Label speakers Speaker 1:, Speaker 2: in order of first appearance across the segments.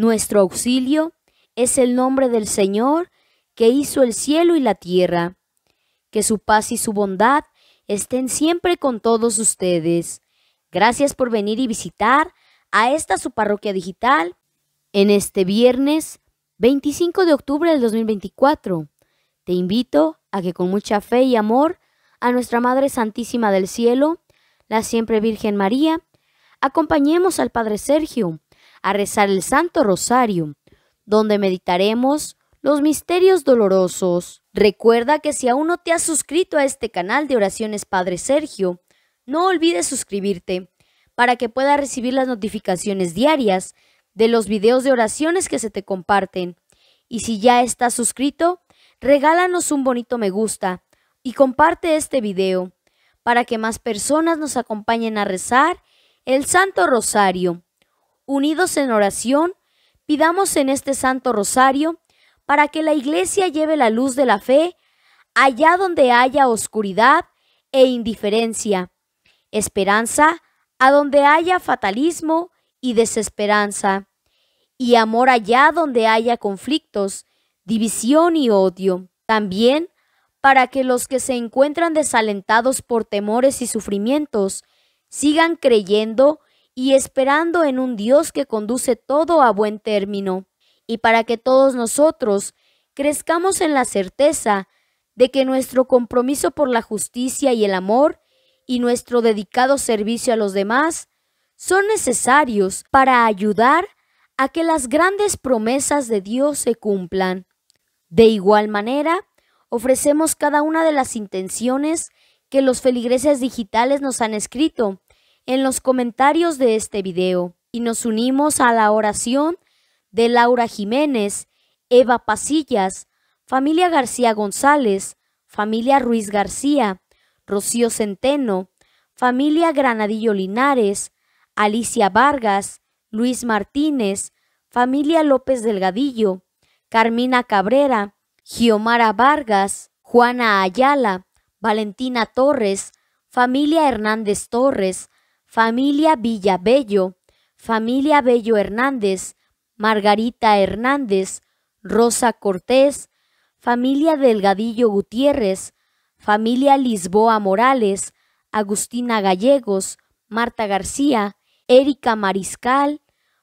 Speaker 1: Nuestro auxilio es el nombre del Señor que hizo el cielo y la tierra. Que su paz y su bondad estén siempre con todos ustedes. Gracias por venir y visitar a esta su parroquia digital en este viernes 25 de octubre del 2024. Te invito a que con mucha fe y amor a nuestra Madre Santísima del Cielo, la siempre Virgen María, acompañemos al Padre Sergio a rezar el Santo Rosario, donde meditaremos los misterios dolorosos. Recuerda que si aún no te has suscrito a este canal de oraciones Padre Sergio, no olvides suscribirte para que puedas recibir las notificaciones diarias de los videos de oraciones que se te comparten. Y si ya estás suscrito, regálanos un bonito me gusta y comparte este video para que más personas nos acompañen a rezar el Santo Rosario unidos en oración, pidamos en este Santo Rosario para que la Iglesia lleve la luz de la fe allá donde haya oscuridad e indiferencia, esperanza a donde haya fatalismo y desesperanza, y amor allá donde haya conflictos, división y odio. También para que los que se encuentran desalentados por temores y sufrimientos sigan creyendo y esperando en un Dios que conduce todo a buen término, y para que todos nosotros crezcamos en la certeza de que nuestro compromiso por la justicia y el amor y nuestro dedicado servicio a los demás son necesarios para ayudar a que las grandes promesas de Dios se cumplan. De igual manera, ofrecemos cada una de las intenciones que los feligreses digitales nos han escrito en los comentarios de este video y nos unimos a la oración de Laura Jiménez, Eva Pasillas, familia García González, familia Ruiz García, Rocío Centeno, familia Granadillo Linares, Alicia Vargas, Luis Martínez, familia López Delgadillo, Carmina Cabrera, Giomara Vargas, Juana Ayala, Valentina Torres, familia Hernández Torres, familia Bello, familia Bello Hernández, Margarita Hernández, Rosa Cortés, familia Delgadillo Gutiérrez, familia Lisboa Morales, Agustina Gallegos, Marta García, Erika Mariscal,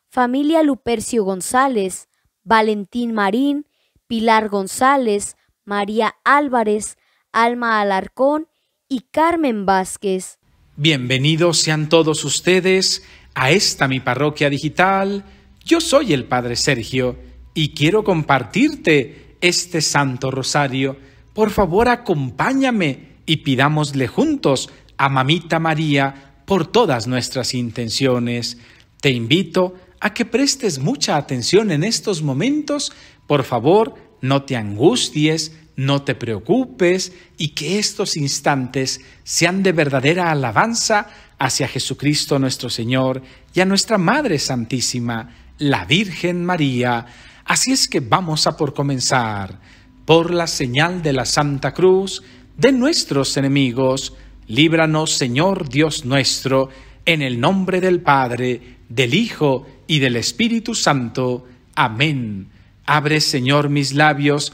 Speaker 1: familia Lupercio González, Valentín Marín, Pilar González, María Álvarez, Alma Alarcón y Carmen Vázquez.
Speaker 2: Bienvenidos sean todos ustedes a esta mi parroquia digital. Yo soy el Padre Sergio y quiero compartirte este Santo Rosario. Por favor, acompáñame y pidámosle juntos a Mamita María por todas nuestras intenciones. Te invito a que prestes mucha atención en estos momentos. Por favor, no te angusties, no te preocupes y que estos instantes sean de verdadera alabanza hacia Jesucristo nuestro Señor y a nuestra Madre Santísima, la Virgen María. Así es que vamos a por comenzar, por la señal de la Santa Cruz, de nuestros enemigos, líbranos Señor Dios nuestro, en el nombre del Padre, del Hijo y del Espíritu Santo. Amén. Abre Señor mis labios,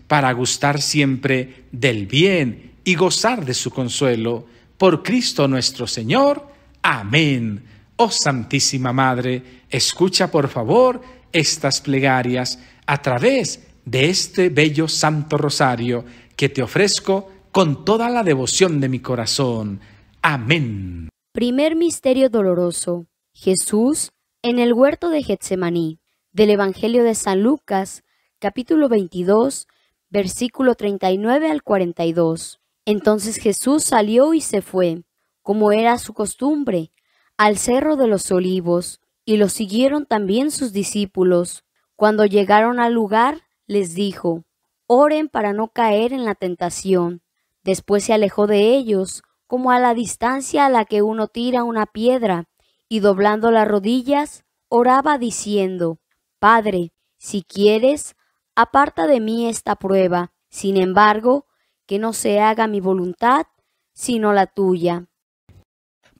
Speaker 2: para gustar siempre del bien y gozar de su consuelo. Por Cristo nuestro Señor. Amén. Oh Santísima Madre, escucha por favor estas plegarias a través de este bello Santo Rosario que te ofrezco con toda la devoción de mi corazón. Amén.
Speaker 1: Primer Misterio Doloroso. Jesús en el huerto de Getsemaní. Del Evangelio de San Lucas, capítulo 22, versículo 39 al 42. Entonces Jesús salió y se fue, como era su costumbre, al cerro de los olivos, y lo siguieron también sus discípulos. Cuando llegaron al lugar, les dijo, Oren para no caer en la tentación. Después se alejó de ellos, como a la distancia a la que uno tira una piedra, y doblando las rodillas, oraba diciendo, Padre, si quieres, aparta de mí esta prueba, sin embargo, que no se haga mi voluntad, sino la tuya.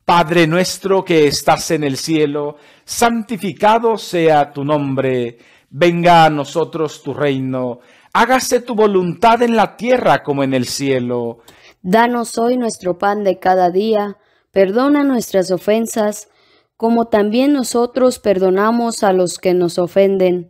Speaker 2: Padre nuestro que estás en el cielo, santificado sea tu nombre, venga a nosotros tu reino, hágase tu voluntad en la tierra como en el cielo.
Speaker 1: Danos hoy nuestro pan de cada día, perdona nuestras ofensas, como también nosotros perdonamos a los que nos ofenden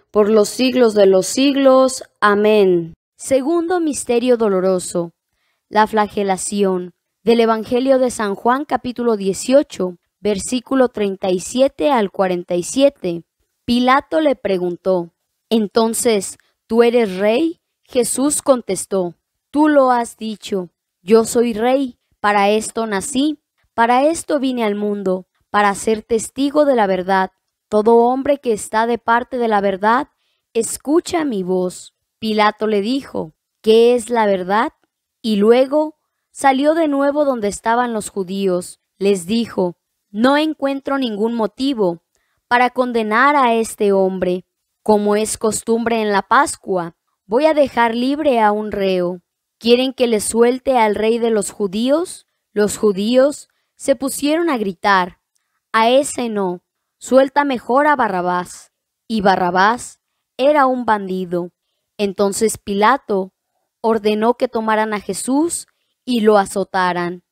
Speaker 1: por los siglos de los siglos. Amén. Segundo Misterio Doloroso. La flagelación. Del Evangelio de San Juan capítulo 18, versículo 37 al 47. Pilato le preguntó, Entonces, ¿tú eres rey? Jesús contestó, Tú lo has dicho, yo soy rey, para esto nací, para esto vine al mundo, para ser testigo de la verdad. Todo hombre que está de parte de la verdad, escucha mi voz. Pilato le dijo, ¿qué es la verdad? Y luego salió de nuevo donde estaban los judíos. Les dijo, no encuentro ningún motivo para condenar a este hombre. Como es costumbre en la Pascua, voy a dejar libre a un reo. ¿Quieren que le suelte al rey de los judíos? Los judíos se pusieron a gritar, a ese no, Suelta mejor a Barrabás. Y Barrabás era un bandido. Entonces Pilato ordenó que tomaran a Jesús y lo azotaran.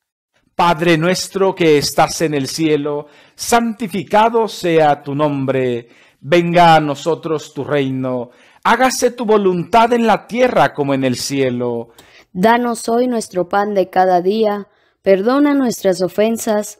Speaker 2: Padre nuestro que estás en el cielo, santificado sea tu nombre, venga a nosotros tu reino, hágase tu voluntad en la tierra como en el cielo.
Speaker 1: Danos hoy nuestro pan de cada día, perdona nuestras ofensas,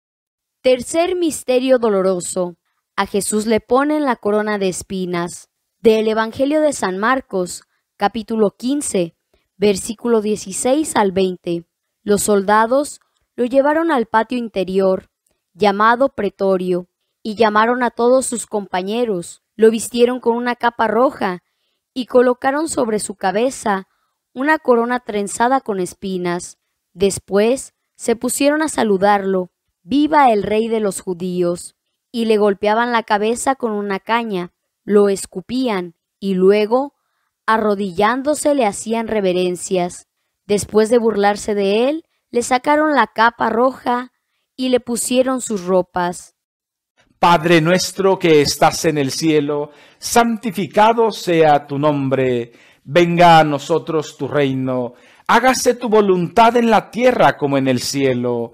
Speaker 1: Tercer misterio doloroso. A Jesús le ponen la corona de espinas. Del Evangelio de San Marcos, capítulo 15, versículo 16 al 20. Los soldados lo llevaron al patio interior, llamado pretorio, y llamaron a todos sus compañeros. Lo vistieron con una capa roja y colocaron sobre su cabeza una corona trenzada con espinas. Después se pusieron a saludarlo viva el rey de los judíos, y le golpeaban la cabeza con una caña, lo escupían, y luego, arrodillándose, le hacían reverencias. Después de burlarse de él, le sacaron la capa roja y le pusieron sus ropas.
Speaker 2: Padre nuestro que estás en el cielo, santificado sea tu nombre, venga a nosotros tu reino, hágase tu voluntad en la tierra como en el cielo.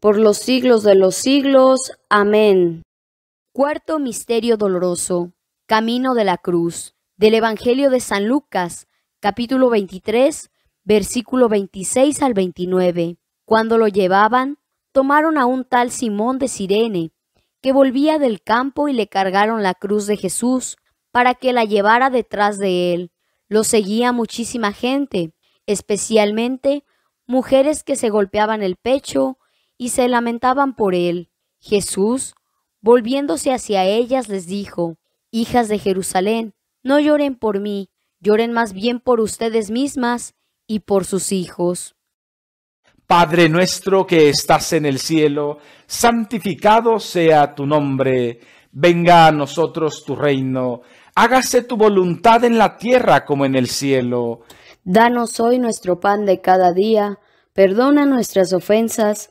Speaker 1: por los siglos de los siglos. Amén. Cuarto Misterio Doloroso. Camino de la Cruz. Del Evangelio de San Lucas, capítulo 23, versículo 26 al 29. Cuando lo llevaban, tomaron a un tal Simón de Sirene, que volvía del campo y le cargaron la cruz de Jesús para que la llevara detrás de él. Lo seguía muchísima gente, especialmente mujeres que se golpeaban el pecho y se lamentaban por él. Jesús, volviéndose hacia ellas, les dijo, Hijas de Jerusalén, no lloren por mí, lloren más bien por ustedes mismas y por sus hijos.
Speaker 2: Padre nuestro que estás en el cielo, santificado sea tu nombre, venga a nosotros tu reino, hágase tu voluntad en la tierra como en el cielo.
Speaker 1: Danos hoy nuestro pan de cada día, perdona nuestras ofensas,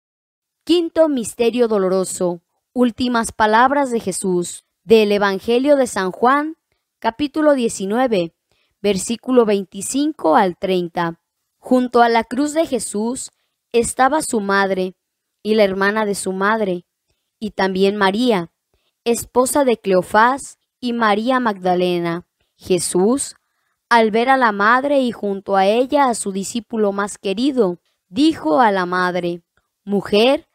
Speaker 1: Quinto Misterio Doloroso. Últimas palabras de Jesús. Del Evangelio de San Juan, capítulo 19, versículo 25 al 30. Junto a la cruz de Jesús estaba su madre y la hermana de su madre, y también María, esposa de Cleofás y María Magdalena. Jesús, al ver a la madre y junto a ella a su discípulo más querido, dijo a la madre, Mujer,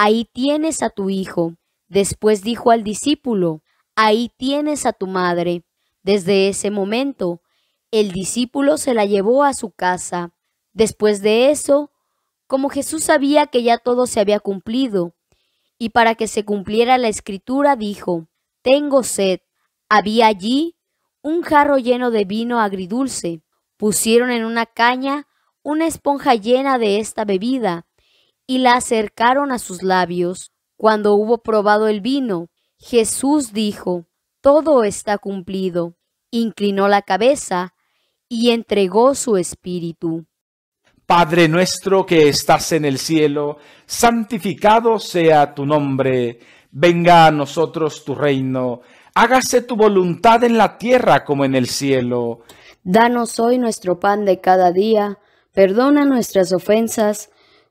Speaker 1: ahí tienes a tu hijo. Después dijo al discípulo, ahí tienes a tu madre. Desde ese momento, el discípulo se la llevó a su casa. Después de eso, como Jesús sabía que ya todo se había cumplido, y para que se cumpliera la escritura, dijo, Tengo sed. Había allí un jarro lleno de vino agridulce. Pusieron en una caña una esponja llena de esta bebida y la acercaron a sus labios. Cuando hubo probado el vino, Jesús dijo, Todo está cumplido. Inclinó la cabeza y entregó su espíritu.
Speaker 2: Padre nuestro que estás en el cielo, santificado sea tu nombre, venga a nosotros tu reino, hágase tu voluntad en la tierra como en el cielo.
Speaker 1: Danos hoy nuestro pan de cada día, perdona nuestras ofensas,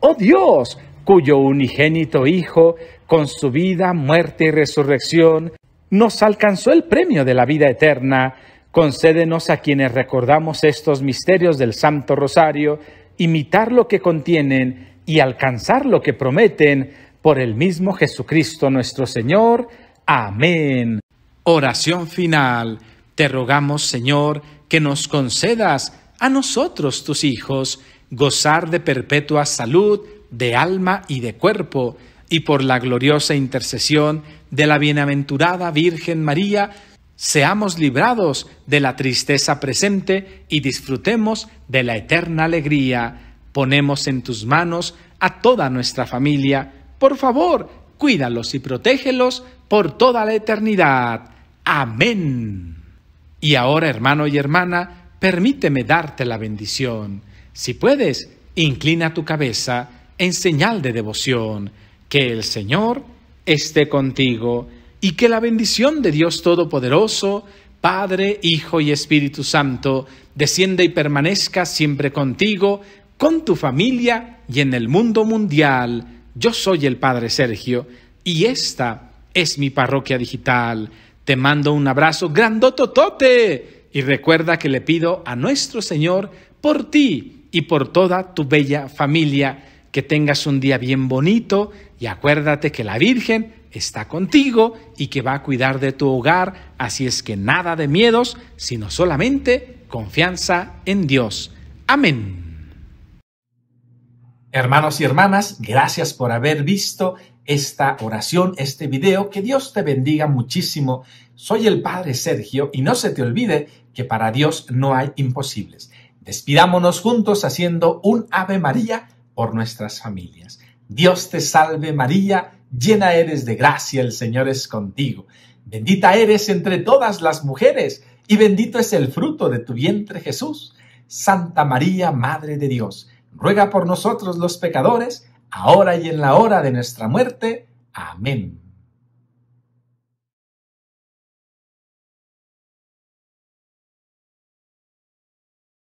Speaker 2: oh Dios, cuyo unigénito Hijo, con su vida, muerte y resurrección, nos alcanzó el premio de la vida eterna, concédenos a quienes recordamos estos misterios del Santo Rosario, imitar lo que contienen y alcanzar lo que prometen por el mismo Jesucristo nuestro Señor. Amén. Oración final. Te rogamos, Señor, que nos concedas a nosotros, tus hijos, gozar de perpetua salud de alma y de cuerpo, y por la gloriosa intercesión de la bienaventurada Virgen María, seamos librados de la tristeza presente y disfrutemos de la eterna alegría. Ponemos en tus manos a toda nuestra familia. Por favor, cuídalos y protégelos por toda la eternidad. Amén. Y ahora, hermano y hermana, permíteme darte la bendición. Si puedes, inclina tu cabeza en señal de devoción. Que el Señor esté contigo y que la bendición de Dios Todopoderoso, Padre, Hijo y Espíritu Santo, descienda y permanezca siempre contigo, con tu familia y en el mundo mundial. Yo soy el Padre Sergio y esta es mi parroquia digital. Te mando un abrazo grandototote y recuerda que le pido a nuestro Señor por ti y por toda tu bella familia. Que tengas un día bien bonito y acuérdate que la Virgen está contigo y que va a cuidar de tu hogar, así es que nada de miedos, sino solamente confianza en Dios. Amén. Hermanos y hermanas, gracias por haber visto esta oración, este video. Que Dios te bendiga muchísimo. Soy el Padre Sergio y no se te olvide que para Dios no hay imposibles. Despidámonos juntos haciendo un Ave María por nuestras familias. Dios te salve María, llena eres de gracia, el Señor es contigo. Bendita eres entre todas las mujeres y bendito es el fruto de tu vientre Jesús. Santa María, Madre de Dios, ruega por nosotros los pecadores, ahora y en la hora de nuestra muerte. Amén.